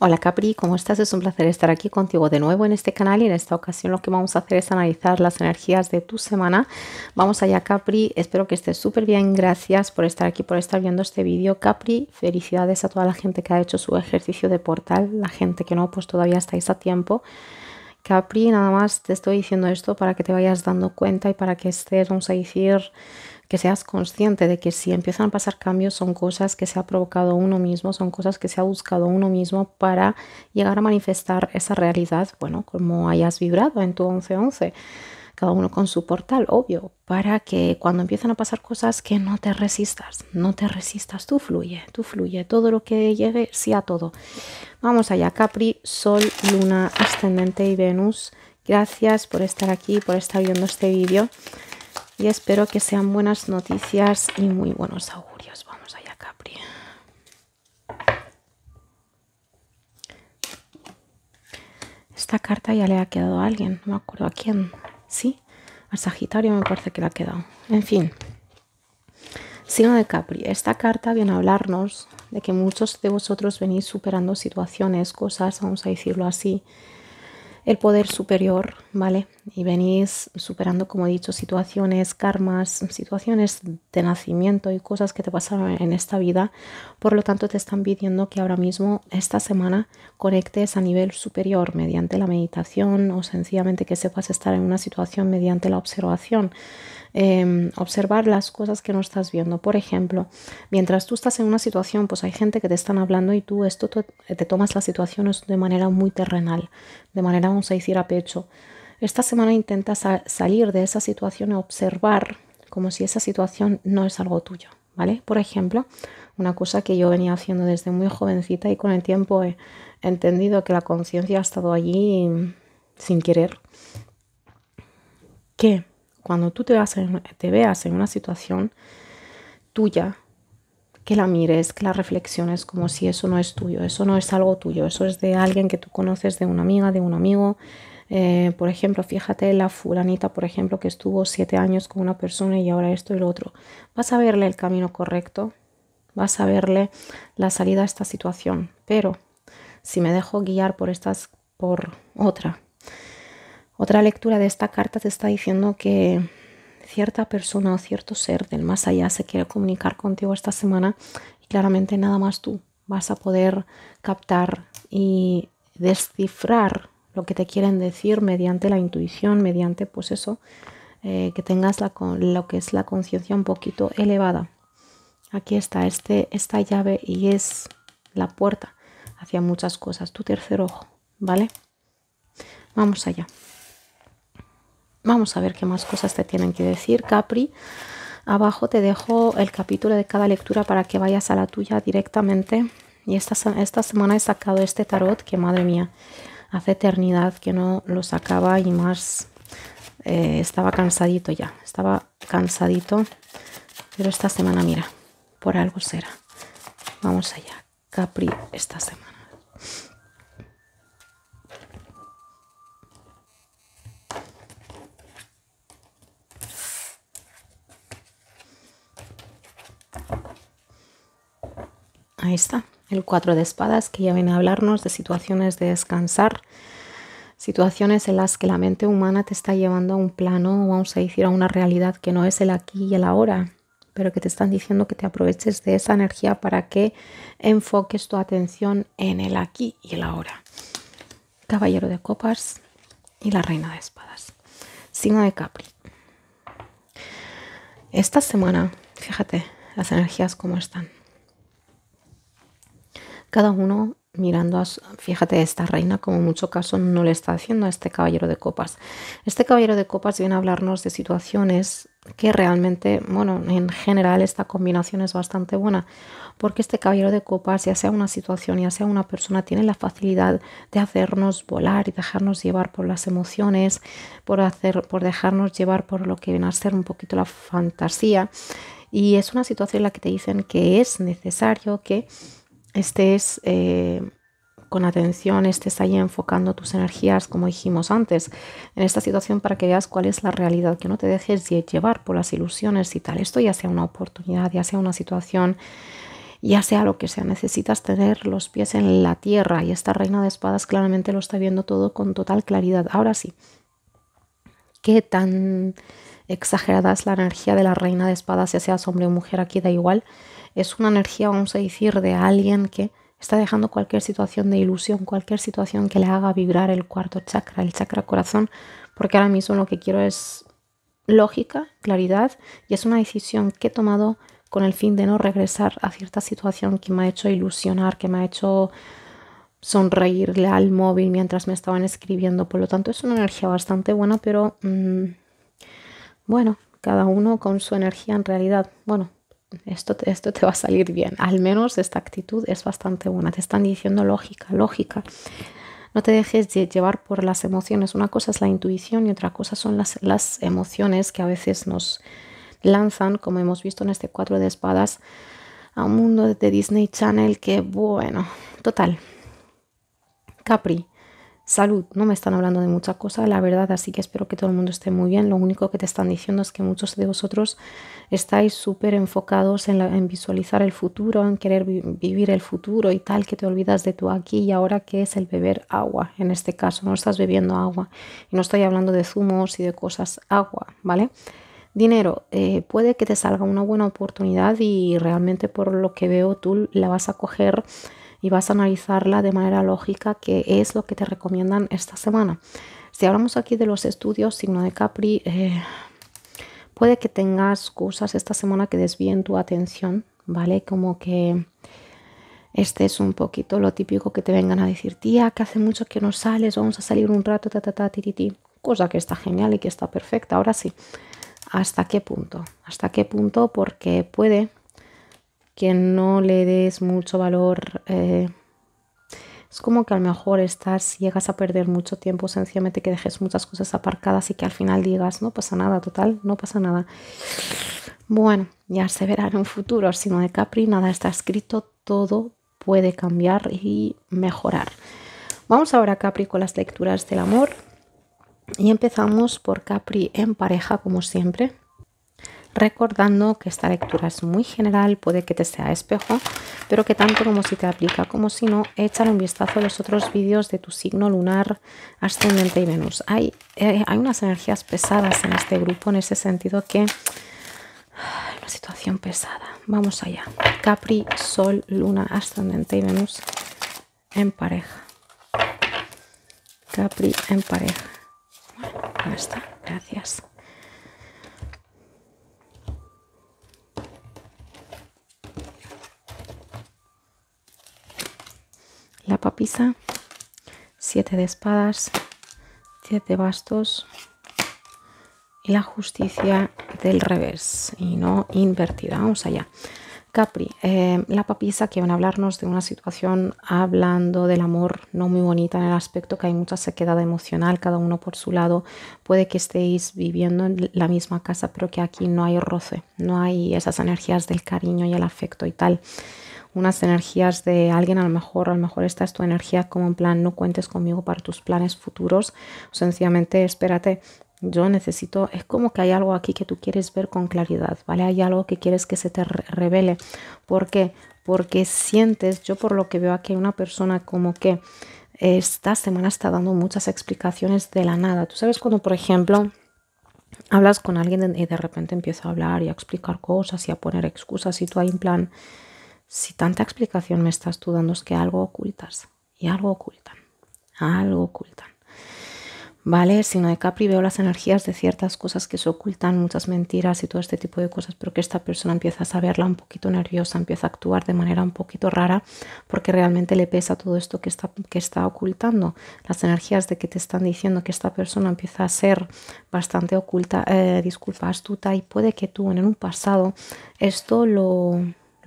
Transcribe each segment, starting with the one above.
Hola Capri, ¿cómo estás? Es un placer estar aquí contigo de nuevo en este canal y en esta ocasión lo que vamos a hacer es analizar las energías de tu semana. Vamos allá Capri, espero que estés súper bien, gracias por estar aquí, por estar viendo este vídeo. Capri, felicidades a toda la gente que ha hecho su ejercicio de portal, la gente que no, pues todavía estáis a tiempo. Capri, nada más te estoy diciendo esto para que te vayas dando cuenta y para que estés, vamos a decir, que seas consciente de que si empiezan a pasar cambios son cosas que se ha provocado uno mismo, son cosas que se ha buscado uno mismo para llegar a manifestar esa realidad, bueno, como hayas vibrado en tu 1111 cada uno con su portal, obvio, para que cuando empiezan a pasar cosas que no te resistas, no te resistas, tú fluye, tú fluye, todo lo que llegue, sea a todo. Vamos allá, Capri, Sol, Luna, Ascendente y Venus. Gracias por estar aquí, por estar viendo este vídeo y espero que sean buenas noticias y muy buenos augurios. Vamos allá, Capri. Esta carta ya le ha quedado a alguien, no me acuerdo a quién. Sí, a Sagitario me parece que le ha quedado. En fin, signo de Capri. Esta carta viene a hablarnos de que muchos de vosotros venís superando situaciones, cosas, vamos a decirlo así, el poder superior, ¿vale? Y venís superando, como he dicho, situaciones, karmas, situaciones de nacimiento y cosas que te pasaron en esta vida. Por lo tanto, te están pidiendo que ahora mismo, esta semana, conectes a nivel superior mediante la meditación o sencillamente que sepas estar en una situación mediante la observación. Em, observar las cosas que no estás viendo. Por ejemplo, mientras tú estás en una situación, pues hay gente que te están hablando y tú esto eh, te, tomas las situaciones de manera muy terrenal, de manera, vamos a decir, a pecho. Esta semana intentas salir de esa situación Y observar como si esa situación no es algo tuyo, ¿vale? Por ejemplo, una cosa que yo venía haciendo desde muy jovencita y con el tiempo he entendido que la conciencia ha estado allí sin querer. ¿Qué? cuando tú te, veas en una situación tuya, que la mires, que la reflexiones como si eso no es tuyo, eso no es algo tuyo, eso es de alguien que tú conoces, de una amiga, de un amigo. Eh, por ejemplo, fíjate la fulanita, por ejemplo, que estuvo siete años con una persona y ahora esto y lo otro. Vas a verle el camino correcto, vas a verle la salida a esta situación, pero si me dejo guiar por estas, por otra, otra lectura de esta carta te está diciendo que cierta persona o cierto ser del más allá se quiere comunicar contigo esta semana y claramente nada más tú vas a poder captar y descifrar lo que te quieren decir mediante la intuición, mediante pues eso, eh, que tengas lo que es la conciencia un poquito elevada. Aquí está este, esta llave y es la puerta hacia muchas cosas, tu tercer ojo, ¿vale? Vamos allá. Vamos a ver qué más cosas te tienen que decir, Capri. Abajo te dejo el capítulo de cada lectura para que vayas a la tuya directamente. Y esta, esta semana he sacado este tarot que, madre mía, hace eternidad que no lo sacaba y más eh, estaba cansadito ya. Estaba cansadito. Pero esta semana, mira, por algo será. Vamos allá. Capri esta semana. Ahí está, el Cuatro de espadas que ya viene a hablarnos de situaciones de descansar, situaciones en las que la mente humana te está llevando a un plano vamos a decir a una realidad que no es el aquí y el ahora, pero que te están diciendo que te aproveches de esa energía para que enfoques tu atención en el aquí y el ahora. Caballero de copas y la reina de espadas. Signo de Capri. Esta semana, fíjate las energías como están cada uno mirando a fíjate esta reina como mucho caso no le está haciendo a este caballero de copas este caballero de copas viene a hablarnos de situaciones que realmente bueno en general esta combinación es bastante buena porque este caballero de copas ya sea una situación ya sea una persona tiene la facilidad de hacernos volar y dejarnos llevar por las emociones por hacer por dejarnos llevar por lo que viene a ser un poquito la fantasía y es una situación en la que te dicen que es necesario que estés eh, con atención, estés ahí enfocando tus energías, como dijimos antes, en esta situación para que veas cuál es la realidad, que no te dejes llevar por las ilusiones y tal. Esto ya sea una oportunidad, ya sea una situación, ya sea lo que sea, necesitas tener los pies en la tierra y esta reina de espadas claramente lo está viendo todo con total claridad. Ahora sí, ¿qué tan exagerada es la energía de la reina de espadas, ya seas hombre o mujer, aquí da igual? es una energía, vamos a decir, de alguien que está dejando cualquier situación de ilusión, cualquier situación que le haga vibrar el cuarto chakra, el chakra corazón, porque ahora mismo lo que quiero es lógica, claridad, y es una decisión que he tomado con el fin de no regresar a cierta situación que me ha hecho ilusionar, que me ha hecho sonreírle al móvil mientras me estaban escribiendo. Por lo tanto, es una energía bastante buena, pero mm, bueno, cada uno con su energía en realidad. Bueno, esto, te va a salir bien. Al menos esta actitud es bastante buena. Te están diciendo lógica, lógica. No te dejes llevar por las emociones. Una cosa es la intuición y otra cosa son las, las emociones que a veces nos lanzan, como hemos visto en este cuatro de espadas, a un mundo de Disney Channel que, bueno, total. Capri, salud, ¿no? Me están hablando de mucha cosa, la verdad, así que espero que todo el mundo esté muy bien. Lo único que te están diciendo es que muchos de vosotros estáis súper enfocados en, visualizar el futuro, en querer vivir el futuro y tal, que te olvidas de tu aquí y ahora, que es el beber agua, en este caso, no estás bebiendo agua. Y no estoy hablando de zumos y de cosas, agua, ¿vale? Dinero, eh, puede que te salga una buena oportunidad y realmente por lo que veo tú la vas a coger y vas a analizarla de manera lógica, que es lo que te recomiendan esta semana. Si hablamos aquí de los estudios, signo de Capri, eh, puede que tengas cosas esta semana que desvíen tu atención, ¿vale? Como que este es un poquito lo típico que te vengan a decir, tía, que hace mucho que no sales, vamos a salir un rato, ta, ta, ta, ti, ti. Cosa que está genial y que está perfecta, ahora sí. ¿Hasta qué punto? ¿Hasta qué punto? Porque puede que no le des mucho valor. Eh, es como que a lo mejor estás, llegas a perder mucho tiempo, sencillamente que dejes muchas cosas aparcadas y que al final digas, no pasa nada, total, no pasa nada. Bueno, ya se verá en un futuro, no de Capri nada está escrito, todo puede cambiar y mejorar. Vamos ahora a Capri con las lecturas del amor y empezamos por Capri en pareja como siempre recordando que esta lectura es muy general, puede que te sea espejo, pero que tanto como si te aplica como si no, échale un vistazo a los otros vídeos de tu signo lunar, ascendente y Venus. Hay, eh, hay unas energías pesadas en este grupo, en ese sentido que... Una situación pesada. Vamos allá. Capri, Sol, Luna, ascendente y Venus en pareja. Capri en pareja. Bueno, ahí está. Gracias. la papisa, siete de espadas, siete bastos y la justicia del revés y no invertida. Vamos allá. Capri, eh, la papisa que van a hablarnos de una situación hablando del amor no muy bonita en el aspecto que hay mucha sequedad emocional, cada uno por su lado. Puede que estéis viviendo en la misma casa, pero que aquí no hay roce, no hay esas energías del cariño y el afecto y tal unas energías de alguien, a lo mejor, a lo mejor esta es tu energía como en plan, no cuentes conmigo para tus planes futuros, sencillamente espérate, yo necesito, es como que hay algo aquí que tú quieres ver con claridad, ¿vale? Hay algo que quieres que se te revele. ¿Por qué? Porque sientes, yo por lo que veo aquí una persona como que esta semana está dando muchas explicaciones de la nada. Tú sabes cuando, por ejemplo, hablas con alguien y de repente empieza a hablar y a explicar cosas y a poner excusas y tú hay un plan si tanta explicación me estás tú dando es que algo ocultas y algo ocultan, algo ocultan. ¿Vale? Si no de Capri veo las energías de ciertas cosas que se ocultan, muchas mentiras y todo este tipo de cosas, pero que esta persona empieza a saberla un poquito nerviosa, empieza a actuar de manera un poquito rara, porque realmente le pesa todo esto que está, que está ocultando. Las energías de que te están diciendo que esta persona empieza a ser bastante oculta, eh, disculpa, astuta, y puede que tú en un pasado esto lo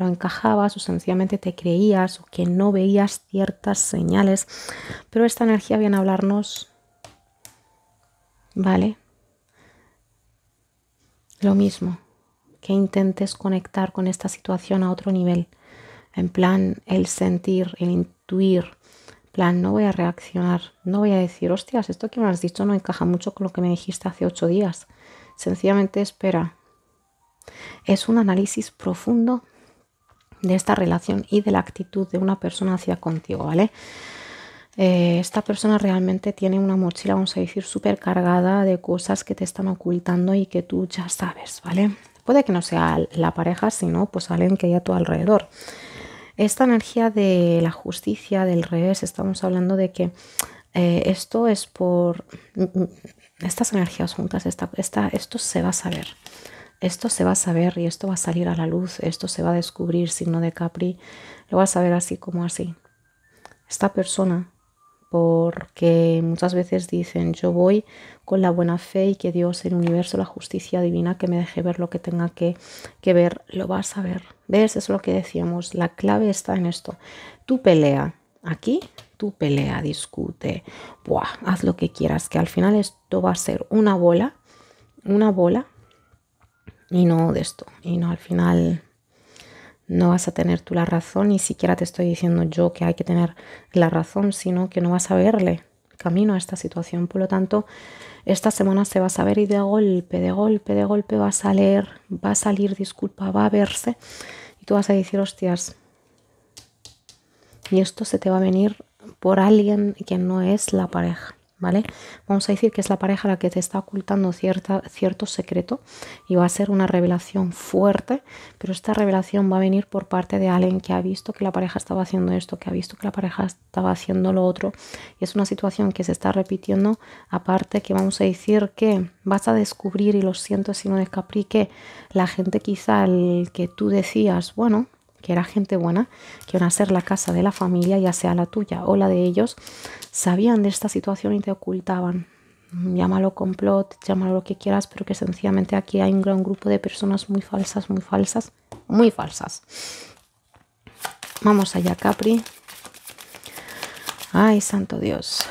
encajabas o sencillamente te creías o que no veías ciertas señales. Pero esta energía viene a hablarnos, ¿vale? Lo mismo, que intentes conectar con esta situación a otro nivel. En plan, el sentir, el intuir. plan, no voy a reaccionar, no voy a decir, hostias, esto que me has dicho no encaja mucho con lo que me dijiste hace ocho días. Sencillamente espera. Es un análisis profundo de esta relación y de la actitud de una persona hacia contigo, ¿vale? Eh, esta persona realmente tiene una mochila, vamos a decir, súper cargada de cosas que te están ocultando y que tú ya sabes, ¿vale? Puede que no sea la pareja, sino pues alguien que hay a tu alrededor. Esta energía de la justicia, del revés, estamos hablando de que eh, esto es por... Mm, mm, estas energías juntas, esta, esta, esto se va a saber esto se va a saber y esto va a salir a la luz, esto se va a descubrir, signo de Capri, lo vas a ver así como así. Esta persona, porque muchas veces dicen, yo voy con la buena fe y que Dios, el universo, la justicia divina, que me deje ver lo que tenga que, que ver, lo vas a ver. ¿Ves? es lo que decíamos, la clave está en esto. Tú pelea aquí, tú pelea, discute, haz lo que quieras, que al final esto va a ser una bola, una bola y no de esto. Y no, al final no vas a tener tú la razón, ni siquiera te estoy diciendo yo que hay que tener la razón, sino que no vas a verle camino a esta situación. Por lo tanto, esta semana se va a saber y de golpe, de golpe, de golpe va a salir, va a salir, disculpa, va a verse y tú vas a decir, hostias, y esto se te va a venir por alguien que no es la pareja. Vamos a decir que es la pareja la que te está ocultando cierta, cierto secreto y va a ser una revelación fuerte, pero esta revelación va a venir por parte de alguien que ha visto que la pareja estaba haciendo esto, que ha visto que la pareja estaba haciendo lo otro. Y es una situación que se está repitiendo, aparte que vamos a decir que vas a descubrir, y lo siento si no descaprí, que la gente quizá el que tú decías, bueno, que era gente buena, que iban a ser la casa de la familia, ya sea la tuya o la de ellos, sabían de esta situación y te ocultaban. Llámalo complot, llámalo lo que quieras, pero que sencillamente aquí hay un gran grupo de personas muy falsas, muy falsas, muy falsas. Vamos allá, Capri. Ay, santo Dios.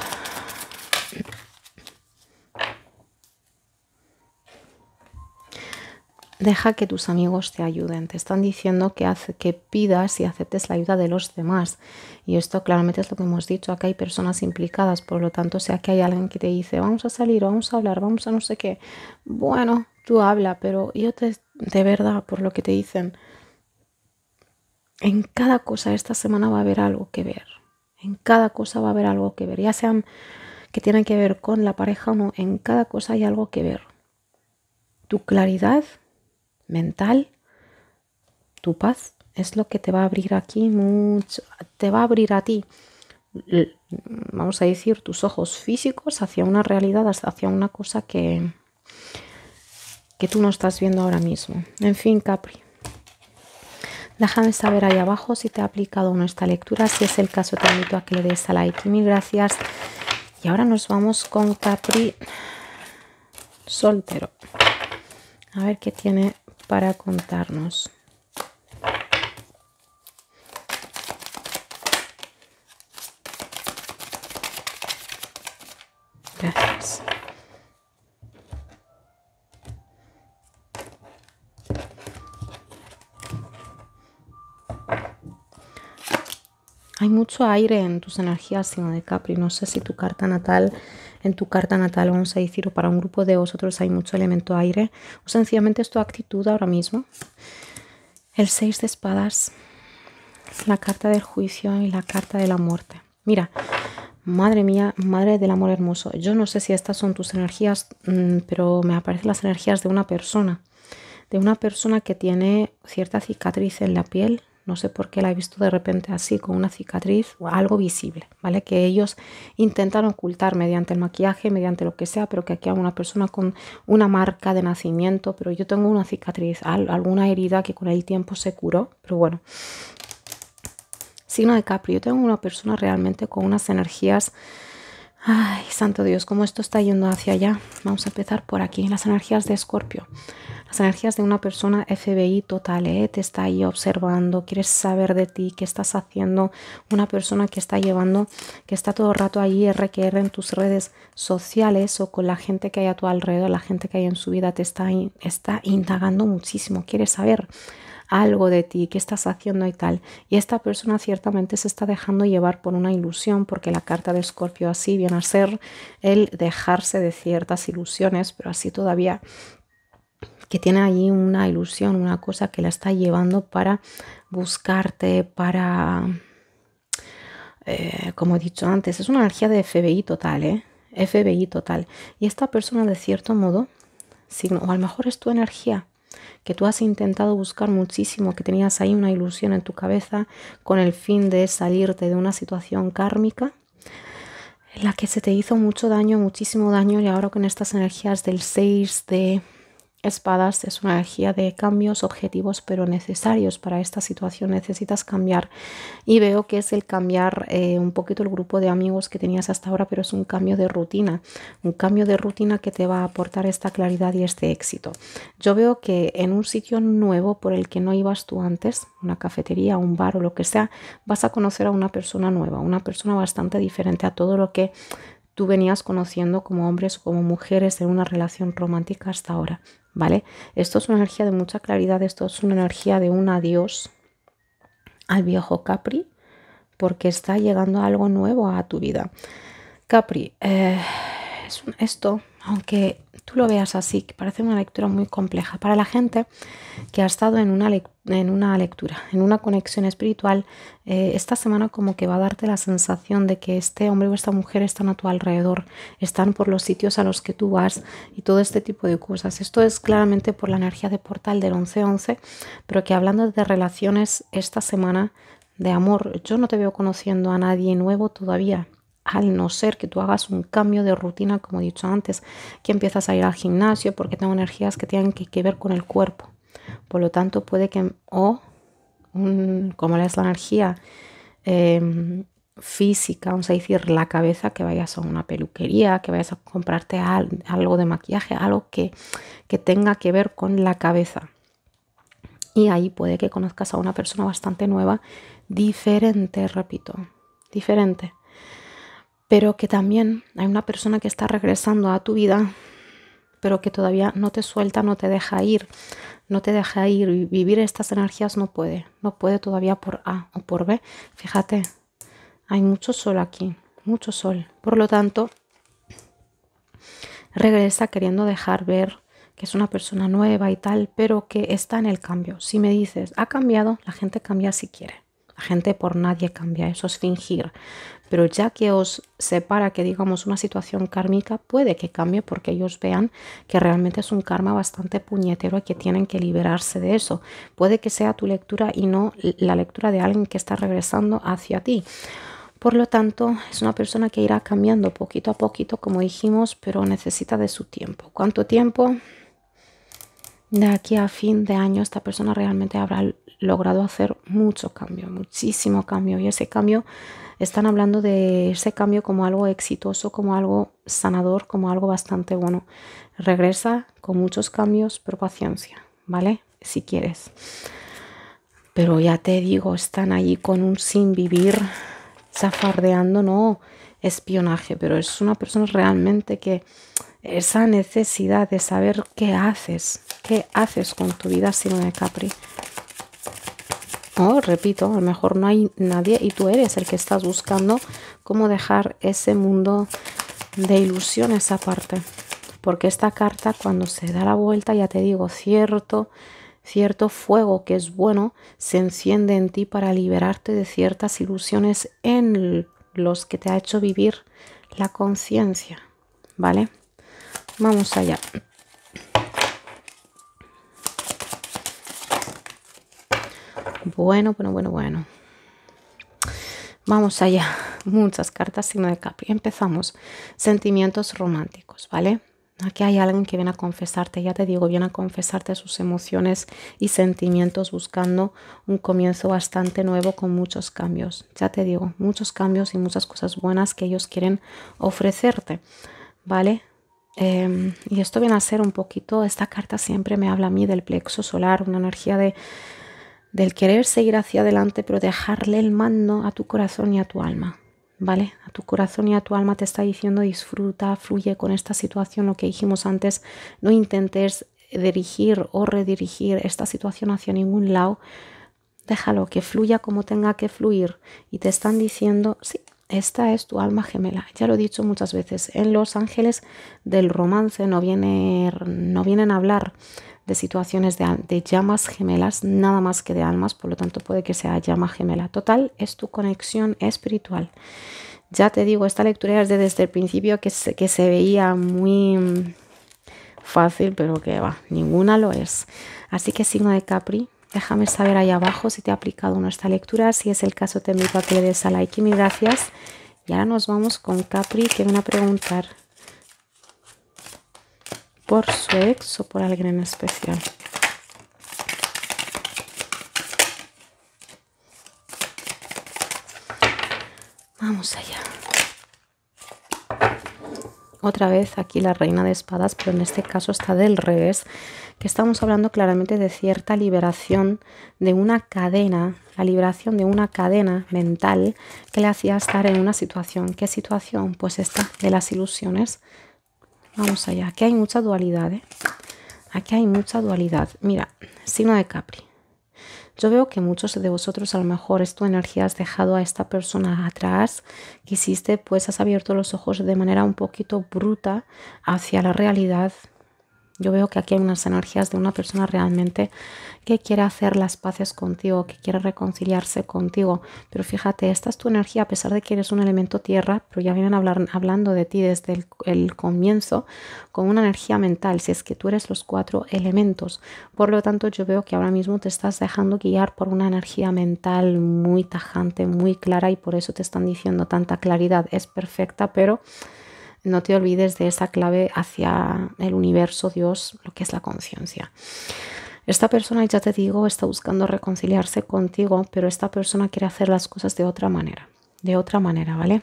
Deja que tus amigos te ayuden. Te están diciendo que, pidas y aceptes la ayuda de los demás. Y esto claramente es lo que hemos dicho. Acá hay personas implicadas. Por lo tanto, sea que hay alguien que te dice, vamos a salir, vamos a hablar, vamos a no sé qué. Bueno, tú habla, pero yo te, de verdad, por lo que te dicen, en cada cosa esta semana va a haber algo que ver. En cada cosa va a haber algo que ver. Ya sean que tienen que ver con la pareja o no, en cada cosa hay algo que ver. Tu claridad mental, tu paz es lo que te va a abrir aquí mucho, te va a abrir a ti, vamos a decir, tus ojos físicos hacia una realidad, hacia una cosa que, que tú no estás viendo ahora mismo. En fin, Capri. Déjame saber ahí abajo si te ha aplicado o esta lectura. Si es el caso, te invito a que le des a like. Mil gracias. Y ahora nos vamos con Capri soltero. A ver qué tiene para contarnos. Hay mucho aire en tus energías, sino de Capri. No sé si tu carta natal en tu carta natal, vamos a decir, o para un grupo de vosotros hay mucho elemento aire, o sencillamente es tu actitud ahora mismo. El 6 de espadas, la carta del juicio y la carta de la muerte. Mira, madre mía, madre del amor hermoso, yo no sé si estas son tus energías, mm, pero me aparecen las energías de una persona, de una persona que tiene cierta cicatriz en la piel, no sé por qué la he visto de repente así, con una cicatriz o algo visible, ¿vale? Que ellos intentan ocultar mediante el maquillaje, mediante lo que sea, pero que aquí hay una persona con una marca de nacimiento, pero yo tengo una cicatriz, alguna herida que con el tiempo se curó, pero bueno. Signo de Capri, yo tengo una persona realmente con unas energías Ay, santo Dios, cómo esto está yendo hacia allá. Vamos a empezar por aquí. Las energías de Escorpio. Las energías de una persona FBI total, ¿eh? te está ahí observando, quieres saber de ti, qué estás haciendo. Una persona que está llevando, que está todo el rato ahí RQR en tus redes sociales o con la gente que hay a tu alrededor, la gente que hay en su vida, te está, está indagando muchísimo, quieres saber algo de ti, qué estás haciendo y tal. Y esta persona ciertamente se está dejando llevar por una ilusión, porque la carta de Escorpio así viene a ser el dejarse de ciertas ilusiones, pero así todavía que tiene allí una ilusión, una cosa que la está llevando para buscarte, para... Eh, como he dicho antes, es una energía de FBI total, ¿eh? FBI total. Y esta persona, de cierto modo, signo, o a lo mejor es tu energía, que tú has intentado buscar muchísimo, que tenías ahí una ilusión en tu cabeza con el fin de salirte de una situación kármica en la que se te hizo mucho daño, muchísimo daño y ahora con estas energías del 6 de Espadas es una energía de cambios objetivos pero necesarios para esta situación. Necesitas cambiar y veo que es el cambiar eh, un poquito el grupo de amigos que tenías hasta ahora, pero es un cambio de rutina, un cambio de rutina que te va a aportar esta claridad y este éxito. Yo veo que en un sitio nuevo por el que no ibas tú antes, una cafetería, un bar o lo que sea, vas a conocer a una persona nueva, una persona bastante diferente a todo lo que tú venías conociendo como hombres o como mujeres en una relación romántica hasta ahora, ¿vale? Esto es una energía de mucha claridad, esto es una energía de un adiós al viejo Capri, porque está llegando algo nuevo a tu vida. Capri, eh, esto, aunque tú lo veas así, que parece una lectura muy compleja. Para la gente que ha estado en una, en una lectura, en una conexión espiritual, eh, esta semana como que va a darte la sensación de que este hombre o esta mujer están a tu alrededor, están por los sitios a los que tú vas y todo este tipo de cosas. Esto es claramente por la energía de portal del 11-11, pero que hablando de relaciones esta semana de amor, yo no te veo conociendo a nadie nuevo todavía al no ser que tú hagas un cambio de rutina, como he dicho antes, que empiezas a ir al gimnasio porque tengo energías que tienen que, ver con el cuerpo. Por lo tanto, puede que, o un, como es la energía em, física, vamos a decir, la cabeza, que vayas a una peluquería, que vayas a comprarte algo de maquillaje, algo que, que tenga que ver con la cabeza. Y ahí puede que conozcas a una persona bastante nueva, diferente, repito, diferente pero que también hay una persona que está regresando a tu vida, pero que todavía no te suelta, no te deja ir, no te deja ir. y Vivir estas energías no puede, no puede todavía por A o por B. Fíjate, hay mucho sol aquí, mucho sol. Por lo tanto, regresa queriendo dejar ver que es una persona nueva y tal, pero que está en el cambio. Si me dices, ha cambiado, la gente cambia si quiere gente por nadie cambia, eso es fingir. Pero ya que os separa que digamos una situación kármica, puede que cambie porque ellos vean que realmente es un karma bastante puñetero y que tienen que liberarse de eso. Puede que sea tu lectura y no la lectura de alguien que está regresando hacia ti. Por lo tanto, es una persona que irá cambiando poquito a poquito, como dijimos, pero necesita de su tiempo. ¿Cuánto tiempo? De aquí a fin de año esta persona realmente habrá logrado hacer mucho cambio, muchísimo cambio. Y ese cambio, están hablando de ese cambio como algo exitoso, como algo sanador, como algo bastante bueno. Regresa con muchos cambios, pero paciencia, ¿vale? Si quieres. Pero ya te digo, están allí con un sin vivir, zafardeando, no espionaje, pero es una persona realmente que esa necesidad de saber qué haces, qué haces con tu vida, sino de Capri repito, a lo mejor no hay nadie y tú eres el que estás buscando cómo dejar ese mundo de ilusiones aparte Porque esta carta cuando se da la vuelta, ya te digo, cierto, cierto fuego que es bueno, se enciende en ti para liberarte de ciertas ilusiones en los que te ha hecho vivir la conciencia. ¿Vale? Vamos allá. Bueno, bueno, bueno, bueno. Vamos allá. Muchas cartas, signo de Capri. Empezamos. Sentimientos románticos, ¿vale? Aquí hay alguien que viene a confesarte, ya te digo, viene a confesarte sus emociones y sentimientos buscando un comienzo bastante nuevo con muchos cambios. Ya te digo, muchos cambios y muchas cosas buenas que ellos quieren ofrecerte, ¿vale? Em, y esto viene a ser un poquito, esta carta siempre me habla a mí del plexo solar, una energía de del querer seguir hacia adelante, pero dejarle el mando a tu corazón y a tu alma, ¿vale? A tu corazón y a tu alma te está diciendo disfruta, fluye con esta situación, lo que dijimos antes, no intentes dirigir o redirigir esta situación hacia ningún lado, déjalo que fluya como tenga que fluir y te están diciendo, sí, esta es tu alma gemela. Ya lo he dicho muchas veces, en Los Ángeles del romance no, no vienen a hablar de situaciones de, llamas gemelas, nada más que de almas, por lo tanto puede que sea llama gemela. Total, es tu conexión espiritual. Ya te digo, esta lectura es desde el principio que se, que se veía muy mm, fácil, pero que va, ninguna lo es. Así que signo de Capri, déjame saber ahí abajo si te ha aplicado una esta lectura. Si es el caso, te invito a que le des a like y mil gracias. Y ahora nos vamos con Capri, que viene a preguntar por su ex o por alguien en especial. Vamos allá. Otra vez aquí la reina de espadas, pero en este caso está del revés, que estamos hablando claramente de cierta liberación de una cadena, la liberación de una cadena mental que le hacía estar en una situación. ¿Qué situación? Pues esta de las ilusiones Vamos allá. Aquí hay mucha dualidad, ¿eh? Aquí hay mucha dualidad. Mira, signo de Capri. Yo veo que muchos de vosotros a lo mejor es tu energía, has dejado a esta persona atrás, quisiste, pues has abierto los ojos de manera un poquito bruta hacia la realidad yo veo que aquí hay unas energías de una persona realmente que quiere hacer las paces contigo, que quiere reconciliarse contigo. Pero fíjate, esta es tu energía, a pesar de que eres un elemento tierra, pero ya vienen hablando de ti desde el comienzo con una energía mental, si es que tú eres los cuatro elementos. Por lo tanto, yo veo que ahora mismo te estás dejando guiar por una energía mental muy tajante, muy clara y por eso te están diciendo tanta claridad. Es perfecta, pero no te olvides de esa clave hacia el universo, Dios, lo que es la conciencia. Esta persona, ya te digo, está buscando reconciliarse contigo, pero esta persona quiere hacer las cosas de otra manera, de otra manera, ¿vale?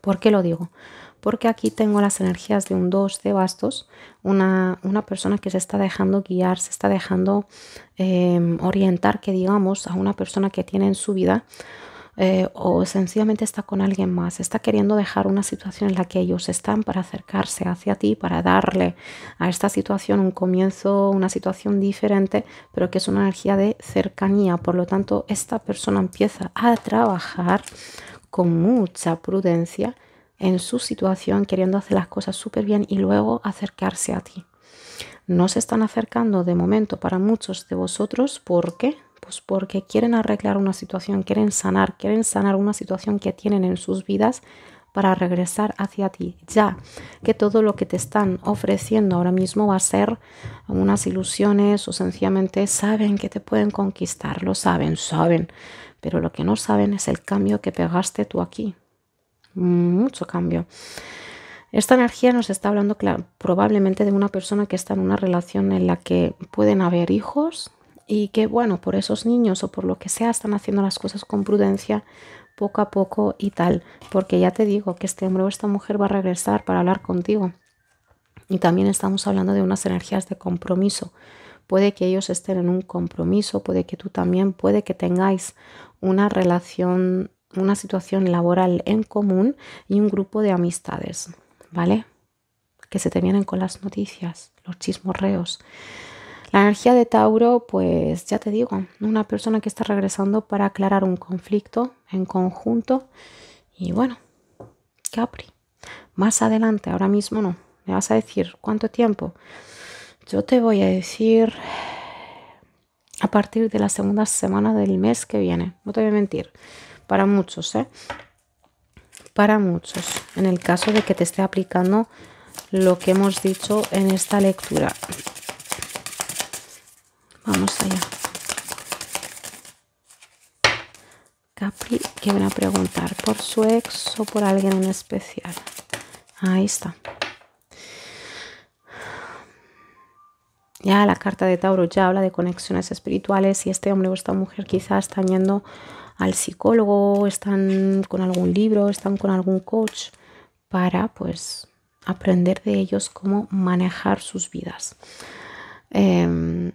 ¿Por qué lo digo? Porque aquí tengo las energías de un 2 de bastos, una, una, persona que se está dejando guiar, se está dejando eh, orientar, que digamos, a una persona que tiene en su vida eh, o sencillamente está con alguien más, está queriendo dejar una situación en la que ellos están para acercarse hacia ti, para darle a esta situación un comienzo, una situación diferente, pero que es una energía de cercanía. Por lo tanto, esta persona empieza a trabajar con mucha prudencia en su situación, queriendo hacer las cosas súper bien y luego acercarse a ti. No se están acercando de momento para muchos de vosotros porque porque quieren arreglar una situación, quieren sanar, quieren sanar una situación que tienen en sus vidas para regresar hacia ti, ya que todo lo que te están ofreciendo ahora mismo va a ser unas ilusiones o sencillamente saben que te pueden conquistar, lo saben, saben, pero lo que no saben es el cambio que pegaste tú aquí. Mucho cambio. Esta energía nos está hablando probablemente de una persona que está en una relación en la que pueden haber hijos, y que bueno, por esos niños o por lo que sea están haciendo las cosas con prudencia poco a poco y tal, porque ya te digo que este hombre o esta mujer va a regresar para hablar contigo. Y también estamos hablando de unas energías de compromiso. Puede que ellos estén en un compromiso, puede que tú también, puede que tengáis una relación, una situación laboral en común y un grupo de amistades, ¿vale? Que se te vienen con las noticias, los chismorreos. La energía de Tauro, pues ya te digo, una persona que está regresando para aclarar un conflicto en conjunto. Y bueno, Capri, más adelante, ahora mismo no. Me vas a decir cuánto tiempo. Yo te voy a decir a partir de la segunda semana del mes que viene. No te voy a mentir. Para muchos, ¿eh? Para muchos. En el caso de que te esté aplicando lo que hemos dicho en esta lectura. Vamos allá. Capri, que van a preguntar por su ex o por alguien en especial. Ahí está. Ya la carta de Tauro ya habla de conexiones espirituales y este hombre o esta mujer quizás están yendo al psicólogo, están con algún libro, están con algún coach para pues aprender de ellos cómo manejar sus vidas. Em,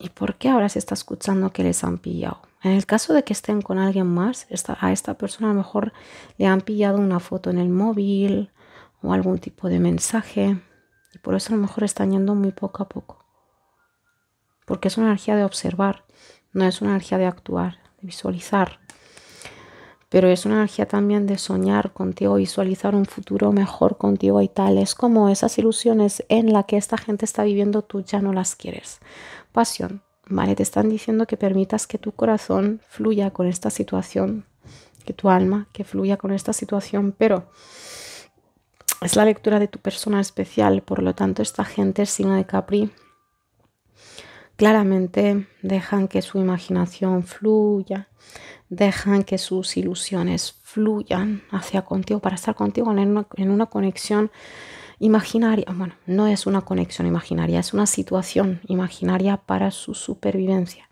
¿Y por qué ahora se está escuchando que les han pillado? En el caso de que estén con alguien más, a esta persona a lo mejor le han pillado una foto en el móvil o algún tipo de mensaje. Y por eso a lo mejor están yendo muy poco a poco. Porque es una energía de observar, no es una energía de actuar, de visualizar pero es una energía también de soñar contigo, visualizar un futuro mejor contigo y tal. Es como esas ilusiones en las que esta gente está viviendo, tú ya no las quieres. Pasión, ¿vale? Te están diciendo que permitas que tu corazón fluya con esta situación, que tu alma, que fluya con esta situación, pero es la lectura de tu persona especial, por lo tanto esta gente es signo de Capri claramente dejan que su imaginación fluya, dejan que sus ilusiones fluyan hacia contigo para estar contigo en una, conexión imaginaria. Bueno, no es una conexión imaginaria, es una situación imaginaria para su supervivencia.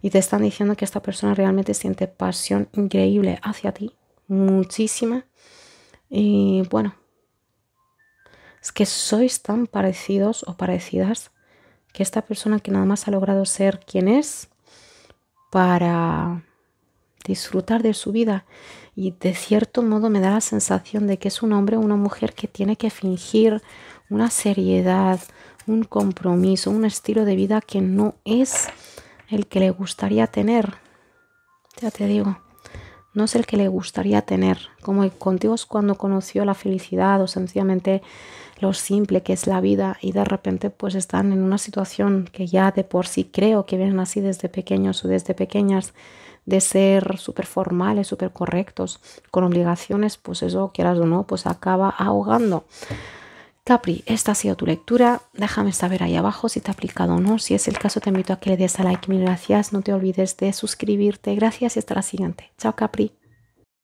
Y te están diciendo que esta persona realmente siente pasión increíble hacia ti, muchísima. Y bueno, es que sois tan parecidos o parecidas que esta persona que nada más ha logrado ser quien es para disfrutar de su vida y de cierto modo me da la sensación de que es un hombre o una mujer que tiene que fingir una seriedad, un compromiso, un estilo de vida que no es el que le gustaría tener. Ya te digo, no es el que le gustaría tener, como contigo es cuando conoció la felicidad o sencillamente lo simple que es la vida y de repente pues están en una situación que ya de por sí creo que vienen así desde pequeños o desde pequeñas de ser súper formales, súper correctos, con obligaciones, pues eso, quieras o no, pues acaba ahogando. Capri, esta ha sido tu lectura. Déjame saber ahí abajo si te ha aplicado o no. Si es el caso, te invito a que le des a like. Mil gracias. No te olvides de suscribirte. Gracias y hasta la siguiente. Chao, Capri.